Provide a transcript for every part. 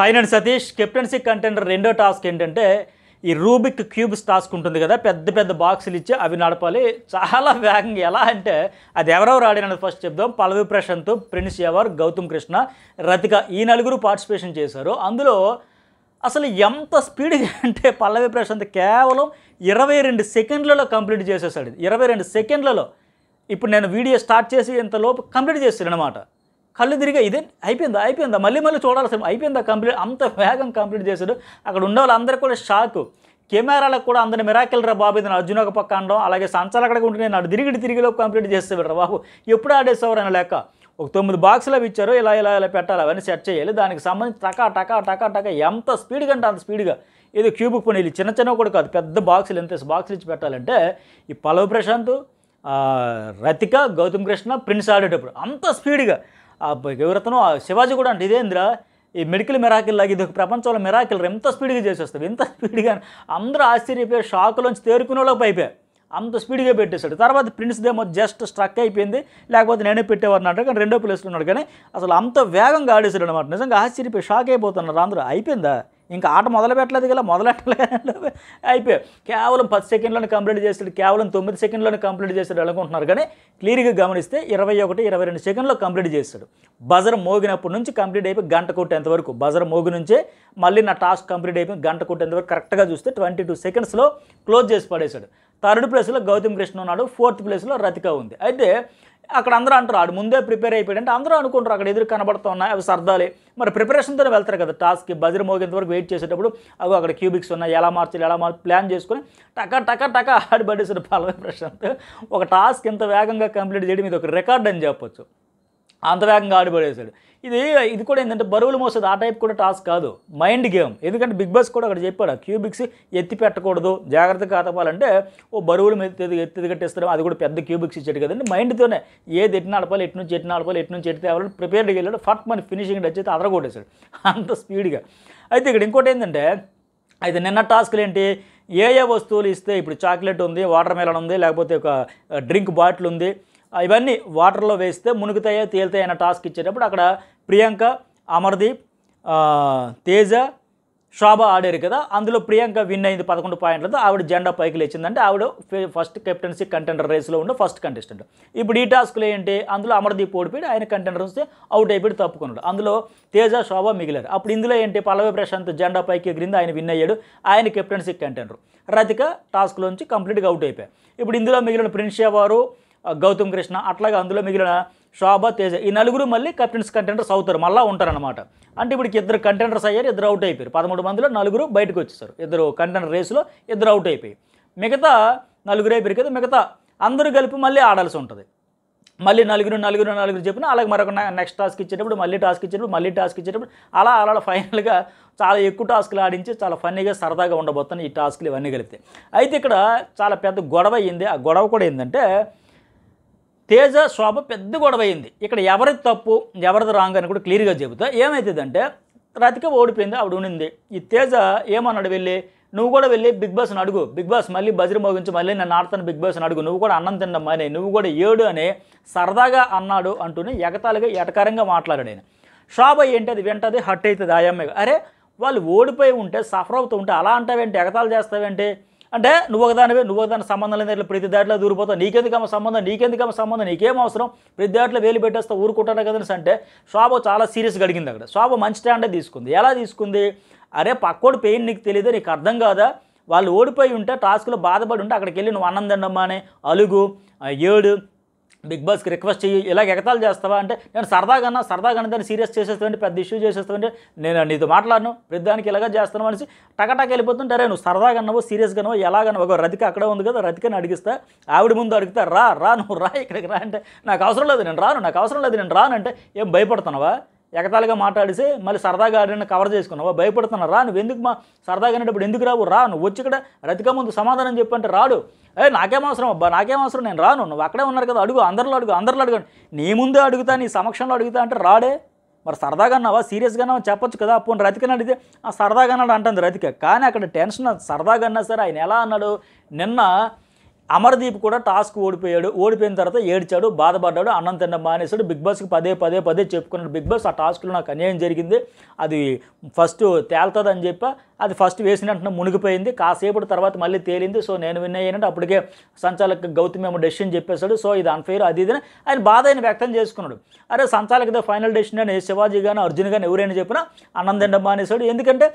hi నేను Satish captaincy contender రెండో task ఏంటంటే ఈ రూబిక్ క్యూబ్స్ టాస్క్ ఉంటుంది కదా పెద్ద పెద్ద బాక్సులు ఇచ్చి అవి నడపాలి చాలా వేగంగా ఎలా అంటే అది ఎవరెవరు ఆడినది ఫస్ట్ చెప్దాం పల్లవి ప్రశాంత్ ప్రిన్స్ ఎవర్ గౌతమ్ కృష్ణ రతిక ఈ నలుగురు పార్టిసిపేషన్ చేశారు అందులో అసలు ఎంత స్పీడ్గా అంటే పల్లవి ప్రశాంత్ కేవలం ఇరవై రెండు సెకండ్లలో కంప్లీట్ చేసేసాడు ఇరవై రెండు సెకండ్లలో ఇప్పుడు నేను వీడియో స్టార్ట్ చేసి ఇంతలోపు కంప్లీట్ చేస్తాను అనమాట కళ్ళు తిరిగా ఇదే అయిపోయిందా అయిపోయిందా మళ్ళీ మళ్ళీ చూడాల్సి అయిపోయిందా కంప్లీట్ అంత వేగం కంప్లీట్ చేశాడు అక్కడ ఉన్న వాళ్ళందరికీ కూడా షాక్ కెమెరాలకు కూడా అందరి మిరాకిల్ రా బాబు ఇది అర్జున్ ఒక పక్క అనడం అలాగే సంచాలకడగా ఉంటే నాడు తిరిగి తిరిగి లోపు కంప్లీట్ చేసేవాడు రా బాబు ఎప్పుడు ఆడేసేవారు అని లెక్క ఒక తొమ్మిది బాక్సులు అవి ఇచ్చారు ఇలా ఇలా ఇలా పెట్టాలి అవన్నీ సెట్ చేయాలి దానికి సంబంధించి టకా టకా టకా టకా ఎంత స్పీడ్గా అంటే అంత స్పీడ్గా ఏదో క్యూబుక్ పని చిన్న చిన్న కూడా కాదు పెద్ద బాక్సులు ఎంత బాక్సులు ఇచ్చి పెట్టాలంటే ఈ పలవ ప్రశాంత్ రతిక గౌతమ్ కృష్ణ ప్రిన్స్ ఆడేటప్పుడు అంత స్పీడ్గా ఆ శివాజీ కూడా అంటే ఇదేంద్రా ఈ మెడికల్ మెరాకిల్ లాగా ఇది ఒక ప్రపంచంలో మిరాకిల్ ఎంత స్పీడ్గా చేసేస్తాడు ఎంత స్పీడ్గా అందరూ ఆశ్చర్యపోయి షాక్లోంచి తేరుకునేలోకి పైపే అంత స్పీడ్గా పెట్టేశాడు తర్వాత ప్రిన్స్ దేమో జస్ట్ స్ట్రక్ అయిపోయింది లేకపోతే నేనే పెట్టేవారు అంటారు కానీ రెండో ప్లేస్లో ఉన్నాడు కానీ అసలు అంత వేగంగా ఆడేశాడు అనమాట నిజంగా ఆశ్చర్యపోయి షాక్ అయిపోతున్నారు అందరూ అయిపోయిందా ఇంకా ఆట మొదలు పెట్టలేదు కదా మొదలెట్టలేదు అయిపోయాయి కేవలం పది సెకండ్లను కంప్లీట్ చేసాడు కేవలం తొమ్మిది సెకండ్లను కంప్లీట్ చేసాడు అనుకుంటున్నారు కానీ క్లియర్గా గమనిస్తే ఇరవై ఒకటి ఇరవై రెండు సెకండ్లో కంప్లీట్ చేశాడు బజర్ మోగినప్పటి నుంచి కంప్లీట్ అయిపోయి గంట కొట్టేంత వరకు బజర్ మోగి నుంచే మళ్ళీ నా టాస్క్ కంప్లీట్ అయిపోయి గంట కొట్టేంత వరకు కరెక్ట్గా చూస్తే ట్వంటీ టూ సెకండ్స్లో క్లోజ్ చేసి పడేశాడు థర్డ్ ప్లేస్లో గౌతమ్ కృష్ణ ఉన్నాడు ఫోర్త్ ప్లేస్లో రతిక ఉంది అయితే అక్కడ అందరూ అంటారు ఆడు ముందే ప్రిపేర్ అంటే అందరూ అనుకుంటారు అక్కడ ఎదురు కనబడుతూ ఉన్నాయి అవి సర్దాలే మరి ప్రిపరేషన్తోనే వెళ్తారు కదా టాస్క్కి బజర్ మోగేంత వరకు వెయిట్ చేసేటప్పుడు అవి అక్కడ క్యూబిక్స్ ఉన్నాయి ఎలా మార్చాలి ఎలా మార్చి ప్లాన్ చేసుకుని టక టక టక ఆడి పడేసాడు పాల ప్రశాంత్ ఒక టాస్క్ ఎంత వేగంగా కంప్లీట్ చేయడం ఇది ఒక రికార్డ్ అని చెప్పొచ్చు అంతవేగంగా ఆడిపడేశాడు ఇది ఇది కూడా ఏంటంటే బరువులు మోసేది ఆ టైప్ కూడా టాస్క్ కాదు మైండ్ గేమ్ ఎందుకంటే బిగ్ బాస్ కూడా అక్కడ చెప్పాడు క్యూబిక్స్ ఎత్తి పెట్టకూడదు జాగ్రత్తగా ఆటపాలంటే ఓ బరువులు ఎత్తి ఎత్తి కట్టేస్తారు అది కూడా పెద్ద క్యూబిక్స్ ఇచ్చాడు కదండి మైండ్తోనే ఏది ఎట్టిన ఆడపాలి ఎటు నుంచి ఎట్టిన ఆడపాలి ఎటు నుంచి ఎట్టి తేవాలని ప్రిపేర్డ్గా వెళ్ళాడు ఫట్ మన ఫినిషింగ్ టచ్ అయితే అదరగొట్టేశాడు అంత స్పీడ్గా అయితే ఇక్కడ ఇంకోటి ఏంటంటే అయితే నిన్న టాస్క్లు ఏంటి ఏ ఏ వస్తువులు ఇస్తే ఇప్పుడు చాక్లెట్ ఉంది వాటర్ మెలన్ ఉంది లేకపోతే ఒక డ్రింక్ బాటిల్ ఉంది ఇవన్నీ వాటర్లో వేస్తే మునుగుతాయో తేలుతాయో అనే టాస్క్ ఇచ్చేటప్పుడు అక్కడ ప్రియాంక అమర్దీప్ తేజ శోభ ఆడారు కదా అందులో ప్రియాంక విన్ అయింది పదకొండు పాయింట్లతో ఆవిడ జెండా పైకి లేచిందంటే ఆవిడ ఫస్ట్ కెప్టెన్సీ కంటెండర్ రేస్లో ఉండే ఫస్ట్ కంటెస్టెంట్ ఇప్పుడు ఈ టాస్క్లు ఏంటి అందులో అమర్దీప్ ఓడిపోయి ఆయన కంటెండర్ వస్తే అవుట్ అయిపోయి తప్పుకున్నాడు అందులో తేజ శోభ మిగిలారు అప్పుడు ఇందులో ఏంటి పల్లవి ప్రశాంత్ జెండా పైకి ఎగిరింది ఆయన విన్ అయ్యాడు ఆయన కెప్టెన్సీ కంటెండర్ రతిక టాస్క్లో నుంచి కంప్లీట్గా అవుట్ అయిపోయాయి ఇప్పుడు ఇందులో మిగిలిన ప్రిన్షియా వారు గౌతమ్ కృష్ణ అట్లాగే అందులో మిగిలిన శోభ తేజ ఈ నలుగురు మళ్ళీ కెప్టెన్స్ కంటెండర్స్ అవుతారు మళ్ళీ ఉంటారనమాట అంటే ఇప్పుడు ఇద్దరు కంటెండర్స్ అయ్యారు ఇద్దరు అవుట్ అయిపోయారు పదమూడు మందిలో నలుగురు బయటకు వచ్చేసారు ఇద్దరు కంటెండర్ రేసులో ఇద్దరు అవుట్ అయిపోయి మిగతా నలుగురు అయిపోయారు కదా మిగతా అందరూ కలిపి మళ్ళీ ఆడాల్సి ఉంటుంది మళ్ళీ నలుగురు నలుగురు నలుగురు చెప్పిన అలాగే మరొక నెక్స్ట్ టాస్క్ ఇచ్చేటప్పుడు మళ్ళీ టాస్క్ ఇచ్చేటప్పుడు మళ్ళీ టాస్క్ ఇచ్చేటప్పుడు అలా అలా ఫైనల్గా చాలా ఎక్కువ టాస్క్లు ఆడించి చాలా ఫన్నీగా సరదాగా ఉండబోతున్నాయి ఈ టాస్క్లు ఇవన్నీ కలిపితే అయితే ఇక్కడ చాలా పెద్ద గొడవ అయింది ఆ గొడవ కూడా ఏంటంటే తేజ శోభ పెద్ద గొడవ అయింది ఇక్కడ ఎవరిది తప్పు ఎవరిది రాంగ్ అని కూడా క్లియర్గా చెబుతా ఏమవుతుందంటే రతిక ఓడిపోయింది ఆవిడ ఉండింది ఈ తేజ ఏమన్నాడు వెళ్ళి నువ్వు కూడా వెళ్ళి బిగ్ బాస్ని అడుగు బిగ్ బాస్ మళ్ళీ బజరి మోగించి మళ్ళీ నేను ఆడతాను బిగ్ బాస్ని అడుగు నువ్వు కూడా అన్నం తిండమ్మా అని నువ్వు కూడా ఏడు అని సరదాగా అన్నాడు అంటూనే ఎగతాలుగా ఎటకారంగా మాట్లాడాడు ఆయన షాబ్ ఏంటి అది వింటది హట్ అవుతుంది ఆయమ్మ అరే వాళ్ళు ఓడిపోయి ఉంటే సఫర్ అవుతూ ఉంటే అలా అంటావేంటి ఎగతాలు చేస్తావేంటి అంటే నువ్వు ఒకదానివే నువ్వు ఒకదాని సంబంధం లేదు ప్రతి దాంట్లో దూరిపోతావు నీకెందుకు అమ్మ సంబంధం నీకెందుకమ్మ సంబంధం నీకేం అవసరం ప్రతి దాంట్లో వేలు పెట్టేస్తా ఊరుకుంటాను కదా అంటే శ్వాబ చాలా సీరియస్గా అడిగింది అక్కడ స్వాభ మంచి స్టాండే తీసుకుంది ఎలా తీసుకుంది అరే పక్కోడు పెయిన్ నీకు తెలియదు నీకు అర్థం కాదా వాళ్ళు ఓడిపోయి ఉంటే టాస్క్లో బాధపడి ఉంటే అక్కడికి వెళ్ళి నువ్వు అన్నం తిండమ్మా అని అలుగు ఏడు బిగ్ బాస్కి రిక్వెస్ట్ చెయ్యి ఇలాగ ఎగతాలు చేస్తావా అంటే నేను సరదాగా సరదాగా దాన్ని సీరియస్ చేసేస్తావండి పెద్ద ఇష్యూ చేసేస్తావంటే నేను నీతో మాట్లాడను ప్రతిదానికి ఇలాగ చేస్తాను అనేసి టకటక వెళ్ళిపోతుంటారే నువ్వు సరదాగా అన్నావు సీరియస్గానో ఎలాగన్నా ఒక రతిక అక్కడే ఉంది కదా రతికని అడిగిస్తా ఆవిడ ముందు అడిగితే రా రా నువ్వు రా ఇక్కడికి రా అంటే నాకు అవసరం లేదు నేను రాను నాకు అవసరం లేదు నేను రాను అంటే ఏం భయపడుతున్నావా ఎగతాళిగా మాట్లాడిసి మళ్ళీ సరదాగా ఆడిన కవర్ చేసుకున్నావు భయపడుతున్నావు రా నువ్వు ఎందుకు మా సరదాగా అనేటప్పుడు ఎందుకు రావు రా నువ్వు వచ్చి ఇక్కడ రతిక ముందు సమాధానం చెప్పంటే రాడు ఏ నాకేం అవసరం అబ్బా నాకేం అవసరం నేను రాను నువ్వు అక్కడే ఉన్నారు కదా అడుగు అందరిలో అడుగు అందరిలో అడుగు నీ ముందే అడుగుతా నీ సమక్షంలో అడుగుతా అంటే రాడే మరి సరదాగా అన్నావా సీరియస్గా అన్నావా చెప్పొచ్చు కదా అప్పుడు రతికని అడిగితే ఆ సరదాగా అన్నాడు అంటుంది రతిక కానీ అక్కడ టెన్షన్ సరదాగా అన్నా సరే ఆయన ఎలా అన్నాడు నిన్న అమర్దీప్ కూడా టాస్క్ ఓడిపోయాడు ఓడిపోయిన తర్వాత ఏడ్చాడు బాధపడ్డాడు అన్నం తిన్న మానేశాడు బిగ్ బాస్కి పదే పదే పదే చెప్పుకున్నాడు బిగ్ బాస్ ఆ టాస్క్లో నాకు అన్యాయం జరిగింది అది ఫస్ట్ తేలుతుంది అని చెప్పి అది ఫస్ట్ వేసిన వెంటనే మునిగిపోయింది కాసేపటి తర్వాత మళ్ళీ తేలింది సో నేను విన్నయ్య అంటే అప్పటికే సంచాలక గౌతమ్ ఏమో డెసిషన్ చెప్పేశాడు సో ఇది అన్ఫెయిర్ అది ఇది ఆయన బాధ ఆయన వ్యక్తం చేసుకున్నాడు అరే సంచాలకదే ఫైనల్ డెసిషన్ అని శివాజీ కానీ అర్జున్ కానీ ఎవరైనా చెప్పినా అన్నం తిండం మానేశాడు ఎందుకంటే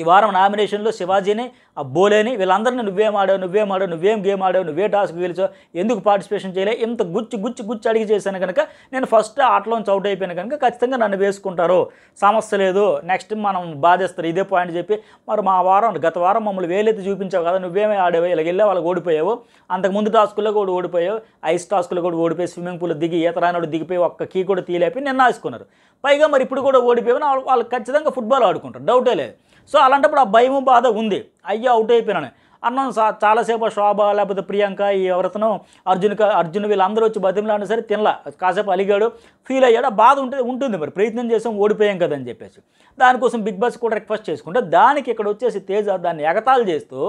ఈ వారం నామినేషన్లో శివాజీని ఆ బోలేని వీళ్ళందరినీ నువ్వేం ఆడావు నువ్వేం ఆడావు నువ్వేం గేమ్ ఆడావు నువ్వే టాస్క్ గెలిచావు ఎందుకు పార్టిసిపేషన్ చేయలే ఇంత గుచ్చి గుచ్చి గుచ్చి అడిగి చేశాను కనుక నేను ఫస్ట్ ఆటలోంచి అవుట్ అయిపోయిన కనుక ఖచ్చితంగా నన్ను వేసుకుంటారు సమస్య లేదు నెక్స్ట్ మనం బాధిస్తారు ఇదే పాయింట్ చెప్పి మరి మా వారం గత వారం మమ్మల్ని వేలైతే చూపించావు కదా నువ్వేమే ఆడావు ఇలా వెళ్ళే వాళ్ళకి ఓడిపోయావు అంతకుముందు టాస్కుల్లో కూడా ఓడిపోయావు ఐస్ టాస్కులో కూడా ఓడిపోయి స్విమ్మింగ్ పూల్ దిగి ఈత రానోడు దిగిపోయి ఒక్క కీ కూడా తీలేపి నిన్న ఆసుకున్నారు పైగా మరి ఇప్పుడు కూడా ఓడిపోయావు వాళ్ళు ఖచ్చితంగా ఫుట్బాల్ ఆడుకుంటారు డౌటే లేదు సో అలాంటప్పుడు ఆ భయం బాధ ఉంది అయ్యి అవుట్ అయిపోయినాను అన్నం చాలాసేపు శోభ లేకపోతే ప్రియాంక ఈ ఎవరితను అర్జున్ అర్జున్ వీళ్ళందరూ వచ్చి బతిమలాడిన సరే తినలా కాసేపు అలిగాడు ఫీల్ అయ్యాడు బాధ ఉంటుంది ఉంటుంది మరి ప్రయత్నం చేసాం ఓడిపోయాం కదని చెప్పేసి దానికోసం బిగ్ బాస్ కూడా రిక్వెస్ట్ చేసుకుంటే దానికి ఇక్కడ వచ్చేసి తేజ దాన్ని ఎగతాలు చేస్తూ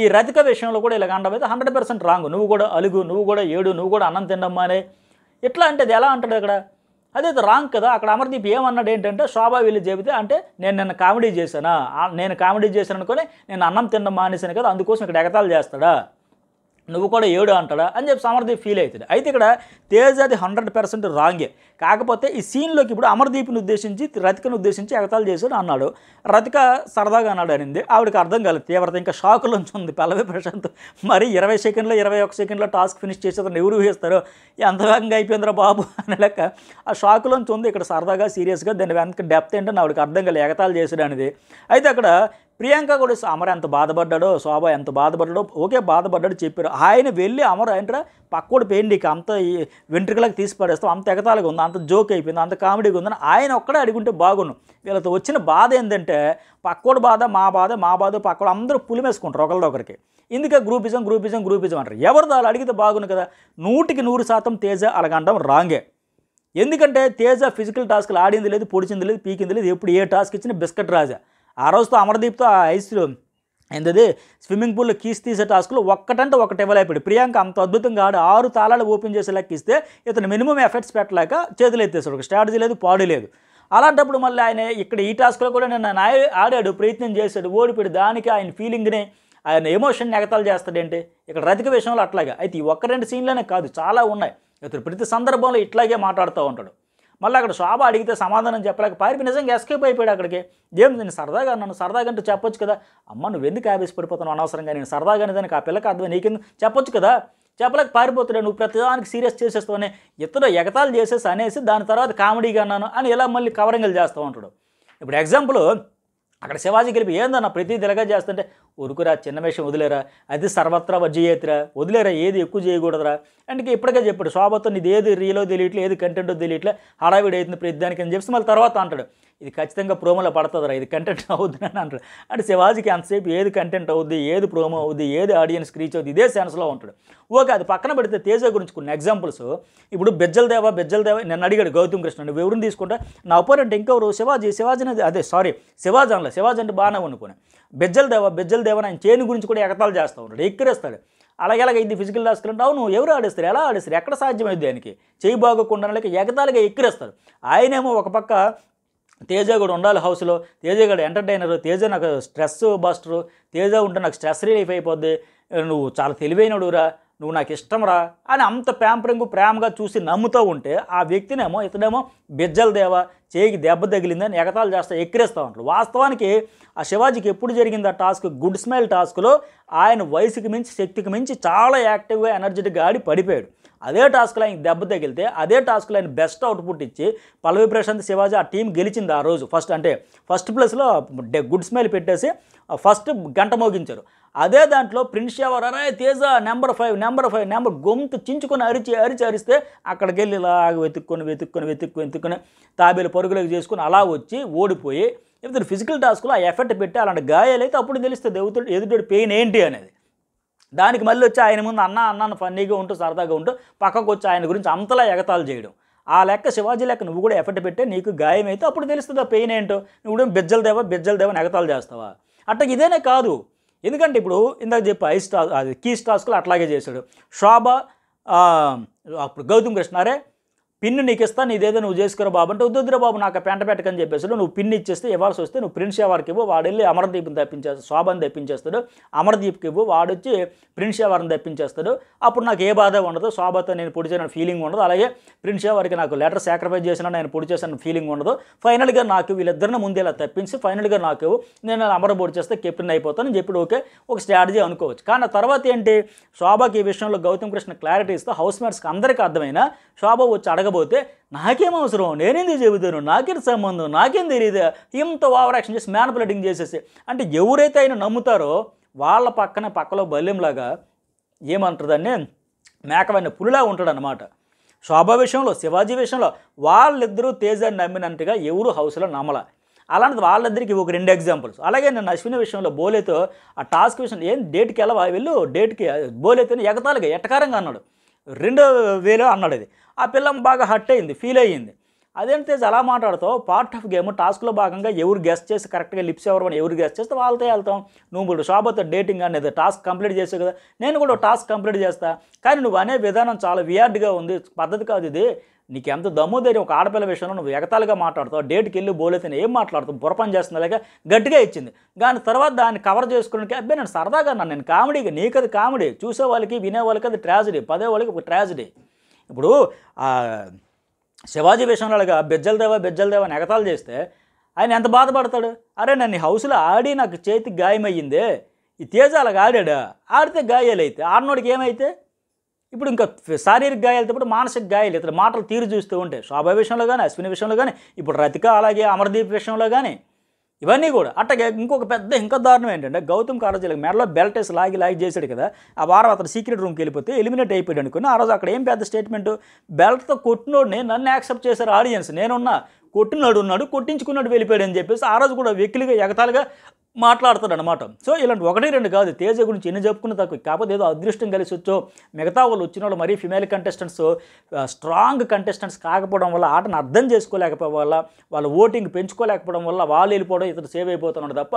ఈ రతిక విషయంలో కూడా ఇలా అనడం హండ్రెడ్ పర్సెంట్ రాంగ్ నువ్వు కూడా అలుగు నువ్వు కూడా ఏడు నువ్వు కూడా అన్నం తినమ్మా అనే ఇట్లా అంటే అది ఎలా అంటాడు అక్కడ అదే రాంగ్ కదా అక్కడ అమర్దీప్ ఏమన్నాడు ఏంటంటే శోభ వీళ్ళు చెబితే అంటే నేను నిన్న కామెడీ చేశానా నేను కామెడీ చేశాను అనుకొని నేను అన్నం తిన్న మానేశాను కదా అందుకోసం ఇక్కడ ఎగతాలు చేస్తాడా నువ్వు కూడా ఏడు అంటాడా అని చెప్పి అమర్దీప్ ఫీల్ అవుతుంది అయితే ఇక్కడ తేజ్ అది హండ్రెడ్ పర్సెంట్ రాంగే కాకపోతే ఈ సీన్లోకి ఇప్పుడు అమర్దీప్ని ఉద్దేశించి రతికను ఉద్దేశించి ఎగతాలు చేశాడు అన్నాడు రతిక సరదాగా అన్నాడు అనింది ఆవిడకి అర్థం కాలేదు తీవ్రత ఇంకా షాకులో ఉంది పల్లవి ప్రశాంత్ మరి ఇరవై సెకండ్లో ఇరవై ఒక సెకండ్లో టాస్క్ ఫినిష్ చేసేదాన్ని ఎవరు వేస్తారు ఎంత వేగంగా అయిపోయిందిరా బాబు అనే లెక్క ఆ షాకులోంచి ఉంది ఇక్కడ సరదాగా సీరియస్గా దాని వెనక డెప్త్ ఏంటని ఆవిడకి అర్థం కాలేదు ఎగతాలు చేసాడు అనేది అయితే అక్కడ ప్రియాంక కూడా అమర్ ఎంత బాధపడ్డాడో శోభ ఎంత బాధపడ్డాడో ఓకే బాధపడ్డాడు చెప్పారు ఆయన వెళ్ళి అమర్ ఆయన పక్కోడు పెయిండికి అంత వెంట్రుకలకు తీసి పడేస్తాం అంత ఎగతాలకు ఉంది అంత జోక్ అయిపోయింది అంత కామెడీగా ఉందని ఆయన ఒక్కడే అడుగుంటే బాగుండు వీళ్ళతో వచ్చిన బాధ ఏంటంటే పక్కోడు బాధ మా బాధ మా బాధ పక్కోడు అందరూ పులిమేసుకుంటారు ఒకరిదొకరికి ఇందుకే గ్రూపిజం గ్రూపిజం గ్రూపిజం అంటారు ఎవరు దాని అడిగితే బాగుంది కదా నూటికి నూరు శాతం తేజ అలాగనడం రాంగే ఎందుకంటే తేజ ఫిజికల్ టాస్క్లు ఆడింది లేదు పొడిచింది లేదు పీకింది లేదు ఎప్పుడు ఏ టాస్క్ ఇచ్చినా బిస్కెట్ రాజా ఆ రోజుతో అమర్దీప్తో ఆ ఐస్లో ఏంటది స్విమ్మింగ్ పూల్లో కీస్ తీసే టాస్క్లు ఒక్కటంటే ఒకటి ఇవ్వలేపాడు ప్రియాంక అంత అద్భుతంగా ఆడు ఆరు తాళాలు ఓపెన్ లెక్క లెక్కిస్తే ఇతను మినిమం ఎఫర్ట్స్ పెట్టలేక చేతులు ఎత్తేసాడు ఒక స్ట్రాటజీ లేదు పాడు లేదు అలాంటప్పుడు మళ్ళీ ఆయన ఇక్కడ ఈ టాస్క్లో కూడా నిన్న ఆడాడు ప్రయత్నం చేశాడు ఓడిపోయాడు దానికి ఆయన ఫీలింగ్ని ఆయన ఎమోషన్ ఎగతాలు చేస్తాడేంటి ఇక్కడ రతిక విషయంలో అట్లాగే అయితే ఈ ఒక్క రెండు సీన్లోనే కాదు చాలా ఉన్నాయి ఇతను ప్రతి సందర్భంలో ఇట్లాగే మాట్లాడుతూ ఉంటాడు మళ్ళీ అక్కడ శోభ అడిగితే సమాధానం చెప్పలేక పారిపి నిజంగా ఎస్కేప్ అయిపోయాడు అక్కడికి ఏం నేను సరదాగా నన్ను సరదాగా అంటే చెప్పొచ్చు కదా అమ్మ నువ్వు ఎందుకు ఆవేశ పడిపోతున్నావు అనవసరంగా నేను సరదాగానే దానికి ఆ పిల్లకి అర్థం నీకు చెప్పొచ్చు కదా చెప్పలేక పారిపోతున్నాడు నువ్వు ప్రతిదానికి సీరియస్ చేసేస్తూనే ఇతర ఎగతాలు చేసేసి అనేసి దాని తర్వాత కామెడీగా అన్నాను అని ఇలా మళ్ళీ కవరింగ్లు చేస్తూ ఉంటాడు ఇప్పుడు ఎగ్జాంపుల్ అక్కడ శివాజీ గెలిపి ఏందన్న ప్రతి దిలగా చేస్తుంటే ఉరుకురా చిన్న విషయం వదిలేరా అది సర్వత్రా వజ్జేయతిరా వదిలేరా ఏది ఎక్కువ చేయకూడదురా అంటే ఇప్పటికే చెప్పాడు శోభతో నీది ఏది రీలో తెలియట్లే ఏది కంటెంట్ తెలియట్లే హడావిడి అవుతుంది ప్రతిదానికి అని చెప్పి మళ్ళీ తర్వాత అంటాడు ఇది ఖచ్చితంగా ప్రోమోలో పడుతుందిరా ఇది కంటెంట్ అవుద్ది అని అంటాడు అంటే శివాజీకి అంతసేపు ఏది కంటెంట్ అవుద్ది ఏది ప్రోమో అవుద్ది ఏది ఆడియన్స్ రీచ్ అవుద్ది ఇదే సెన్స్లో ఉంటాడు ఓకే అది పక్కన పెడితే తేజ గురించి కొన్ని ఎగ్జాంపుల్స్ ఇప్పుడు బెజ్జల దేవ బెజ్జల దేవ నేను అడిగాడు గౌతమ్ కృష్ణ నువ్వు ఎవరిని తీసుకుంటా నా అపోనెంట్ ఇంకెవరు శివాజీ శివాజీ అదే సారీ శివాజీ అనలే శివాజీ అంటే బాగానే అనుకున్నాను బెజ్జల దేవ బెజ్జల దేవని ఆయన చేను గురించి కూడా ఎగతాలు చేస్తూ ఉన్నాడు ఎక్కిరేస్తాడు అలాగే అలాగే ఇది ఫిజికల్ టాస్క్ అంటే అవును ఎవరు ఆడిస్తారు ఎలా ఆడిస్తారు ఎక్కడ సాధ్యమైంది ఆయనకి చేయి బాగోకుండా లేక ఎగతాలుగా ఎక్కిరేస్తారు ఆయనేమో ఒక పక్క తేజ కూడా ఉండాలి హౌస్లో తేజ కూడా ఎంటర్టైనరు తేజ నాకు స్ట్రెస్ బాస్టరు తేజ ఉంటే నాకు స్ట్రెస్ రిలీఫ్ అయిపోద్ది నువ్వు చాలా తెలివైనడురా నువ్వు నాకు ఇష్టంరా అని అంత ప్యాంపరింగ్ ప్రేమగా చూసి నమ్ముతూ ఉంటే ఆ వ్యక్తినేమో ఇతడేమో బిజ్జల దేవ చేయికి దెబ్బ తగిలిందని ఎగతాలు చేస్తా ఎక్కిరేస్తూ ఉంటాడు వాస్తవానికి ఆ శివాజీకి ఎప్పుడు జరిగింది ఆ టాస్క్ గుడ్ స్మైల్ టాస్క్లో ఆయన వయసుకి మించి శక్తికి మించి చాలా యాక్టివ్గా ఎనర్జెటిక్గా ఆడి పడిపోయాడు అదే టాస్క్లో ఆయన దెబ్బ తగిలితే అదే టాస్క్లో ఆయన బెస్ట్ అవుట్పుట్ ఇచ్చి పల్లవి ప్రశాంత్ శివాజీ ఆ టీం గెలిచింది ఆ రోజు ఫస్ట్ అంటే ఫస్ట్ ప్లేస్లో గుడ్ స్మైల్ పెట్టేసి ఫస్ట్ గంట మోగించారు అదే దాంట్లో ప్రిన్స్ షవర్ అరే Teja number five number five number గొంతు చించుకొని అరిచి అరిచి అరిస్తే అక్కడికి వెళ్ళి ఇలాగ వెతుక్కొని వెతుక్కొని వెతుక్కొని వెతుక్కొని తాబేలు పరుగులకు చేసుకొని అలా వచ్చి ఓడిపోయి ఇప్పుడు ఫిజికల్ టాస్క్లో ఆ ఎఫెక్ట్ పెట్టి అలాంటి గాయాలు అయితే అప్పుడు తెలిస్తే ఎదుటి ఎదుటి పెయిన్ ఏంటి అనేది దానికి మళ్ళీ వచ్చి ఆయన ముందు అన్న అన్నాను ఫన్నీగా ఉంటూ సరదాగా ఉంటూ పక్కకు వచ్చి ఆయన గురించి అంతలా ఎగతాలు చేయడం ఆ లెక్క శివాజీ లెక్క నువ్వు కూడా ఎఫెక్ట్ పెట్టే నీకు గాయం అయితే అప్పుడు తెలుస్తుంది ఆ పెయిన్ ఏంటో నువ్వు కూడా బిజ్జలు దేవా బిజ్జలు దేవా ఎగతాలు చేస్తావా అట్ట ఇదేనే కాదు ఎందుకంటే ఇప్పుడు ఇందాక చెప్పి ఐ స్టాస్ అది కీ స్టాస్కులు అట్లాగే చేశాడు శోభ అప్పుడు గౌతమ్ కృష్ణ అరే పిన్ను నీకు ఇస్తా నీదేదో నువ్వు చేసుకురా బాబు అంటే వద్దురా బాబు నాకు పెంట పెట్టకని చెప్పేసి నువ్వు పిన్ ఇచ్చేస్తే ఇవ్వాల్సి వస్తే నువ్వు ప్రిన్స్ షేవార్కి ఇవ్వు వాడు వెళ్ళి అమరదీప్ని తప్పించేస్తాడు శోభని తెప్పించేస్తాడు అమరదీప్కి ఇవ్వు వాడు వచ్చి ప్రిన్స్ షేవార్ని తెప్పించేస్తాడు అప్పుడు నాకు ఏ బాధ ఉండదు శోభతో నేను పొడి చేసిన ఫీలింగ్ ఉండదు అలాగే ప్రిన్స్ షేవార్కి నాకు లెటర్ సాక్రిఫైస్ చేసిన నేను పొడి చేసిన ఫీలింగ్ ఉండదు ఫైనల్గా నాకు వీళ్ళిద్దరిని ముందు ఇలా తప్పించి ఫైనల్గా నాకు నేను అమర పొడి చేస్తే కెప్టెన్ అయిపోతాను చెప్పి ఓకే ఒక స్ట్రాటజీ అనుకోవచ్చు కానీ తర్వాత ఏంటి శోభకి ఈ విషయంలో గౌతమ్ కృష్ణ క్లారిటీ ఇస్తే హౌస్ మేట్స్కి అందరికీ అర్థమైన శోభ వచ్చి అడగ లేకపోతే నాకేం అవసరం నేనేంది చెబుతాను నాకేం సంబంధం నాకేం తెలియదు ఇంత ఓవర్ యాక్షన్ చేసి మ్యాన్పులేటింగ్ చేసేసి అంటే ఎవరైతే ఆయన నమ్ముతారో వాళ్ళ పక్కన పక్కలో బల్యంలాగా ఏమంటారు మేకవైన పులిలా ఉంటాడు అనమాట శోభ విషయంలో శివాజీ విషయంలో వాళ్ళిద్దరూ తేజాన్ని నమ్మినట్టుగా ఎవరు హౌస్లో నమ్మల అలాంటిది వాళ్ళిద్దరికి ఒక రెండు ఎగ్జాంపుల్స్ అలాగే నేను అశ్విని విషయంలో బోలేతో ఆ టాస్క్ విషయంలో ఏం డేట్కి వెళ్ళవా వెళ్ళు డేట్కి బోలేతో ఎగతాలుగా ఎట్టకారంగా అన్నాడు రెండు వేలు అన్నాడు ఇది ఆ పిల్లం బాగా హర్ట్ అయింది ఫీల్ అయ్యింది అదేం తేజ్ అలా మాట్లాడుతావు పార్ట్ ఆఫ్ గేమ్ టాస్క్లో భాగంగా ఎవరు గెస్ట్ చేసి కరెక్ట్గా లిప్స్ ఎవరు అని ఎవరు గెస్ట్ చేస్తే వాళ్ళతో వెళ్తాం నువ్వు ఇప్పుడు శోభతో డేటింగ్ అనేది టాస్క్ కంప్లీట్ చేసావు కదా నేను కూడా టాస్క్ కంప్లీట్ చేస్తా కానీ నువ్వు అనే విధానం చాలా వియార్డ్గా ఉంది పద్ధతి కాదు ఇది నీకు ఎంత దమ్ము ధైర్యం ఒక ఆడపిల్ల విషయంలో నువ్వు ఎగతాలుగా మాట్లాడుతావు డేట్కి వెళ్ళి బోలేతని ఏం మాట్లాడుతావు బురపని చేస్తుంది లేక గట్టిగా ఇచ్చింది దాని తర్వాత దాన్ని కవర్ చేసుకోవడానికి అబ్బాయి నేను సరదాగా నేను కామెడీగా నీకది కామెడీ చూసే వాళ్ళకి వినే వాళ్ళకి అది ట్రాజడీ పదే వాళ్ళకి ఒక ట్రాజడీ ఇప్పుడు శివాజీ విషయంలో విషయంలోగా బెజ్జలదేవా బెజ్జలదేవా నెగతాలు చేస్తే ఆయన ఎంత బాధపడతాడు అరే నన్ను హౌస్లో ఆడి నాకు చేతికి గాయమయ్యిందే ఈ తేజ అలాగ ఆడాడు ఆడితే గాయాలు అయితే ఆడినోడికి ఏమైతే ఇప్పుడు ఇంకా శారీరక గాయాలు తప్పుడు మానసిక గాయాలు ఇతర మాటలు తీరు చూస్తూ ఉంటాయి శోభా విషయంలో కానీ అశ్విని విషయంలో కానీ ఇప్పుడు రతిక అలాగే అమర్దీప్ విషయంలో కానీ ఇవన్నీ కూడా అట్టగే ఇంకొక పెద్ద ఇంకా దారుణం ఏంటంటే గౌతమ్ కారజీలకు మెడలో బెల్టెస్ లాగి లాగి చేశాడు కదా ఆ వారం అతను సీక్రెట్ రూమ్కి వెళ్ళిపోతే ఎలిమినేట్ అయిపోయాడు అనుకుని ఆ రోజు అక్కడ ఏం పెద్ద స్టేట్మెంట్ బెల్ట్తో కొట్టినోడిని నన్ను యాక్సెప్ట్ చేశారు ఆడియన్స్ నేనున్నా కొట్టినాడు ఉన్నాడు కొట్టించుకున్నాడు వెళ్ళిపోయాడు అని చెప్పేసి ఆ రోజు కూడా వ్యక్తులుగా ఎగతాలుగా మాట్లాడతాడు అనమాట సో ఇలాంటి ఒకటి రెండు కాదు తేజ గురించి ఎన్ని చెప్పుకున్న తక్కువ కాకపోతే ఏదో అదృష్టం కలిసి వచ్చో మిగతా వాళ్ళు వచ్చిన వాళ్ళు మరీ ఫిమేల్ కంటెస్టెంట్స్ స్ట్రాంగ్ కంటెస్టెంట్స్ కాకపోవడం వల్ల ఆటను అర్థం చేసుకోలేకపోవడం వల్ల వాళ్ళ ఓటింగ్ పెంచుకోలేకపోవడం వల్ల వాళ్ళు వెళ్ళిపోవడం ఇతను సేవ్ అయిపోతున్నాడు తప్ప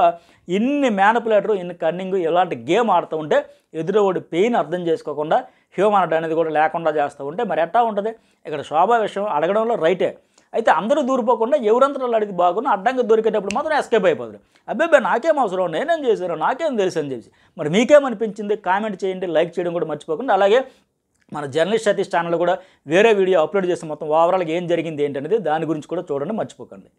ఇన్ని మ్యానిపులేటర్ ఇన్ని కన్నింగ్ ఇలాంటి గేమ్ ఆడుతూ ఉంటే ఎదురవాడి పెయిన్ అర్థం చేసుకోకుండా హ్యూమానిటీ అనేది కూడా లేకుండా చేస్తూ ఉంటే మరి ఎట్టా ఉంటుంది ఇక్కడ శోభా విషయం అడగడంలో రైటే అయితే అందరూ దూరిపోకుండా ఎవరంతరాలు అడిగి బాగున్నా అడ్డంగా దొరికేటప్పుడు మాత్రం ఎస్కేప్ అబ్బే అబ్బాయి నాకేం అవసరం నేనేం చేశాను నాకేం తెలుసు అని చెప్పి మరి మీకేమనిపించింది కామెంట్ చేయండి లైక్ చేయడం కూడా మర్చిపోకుండా అలాగే మన జర్నలిస్ట్ సతీష్ ఛానల్ కూడా వేరే వీడియో అప్లోడ్ చేసి మొత్తం ఓవరాల్గా ఏం జరిగింది ఏంటనేది దాని గురించి కూడా చూడండి మర్చిపోకండి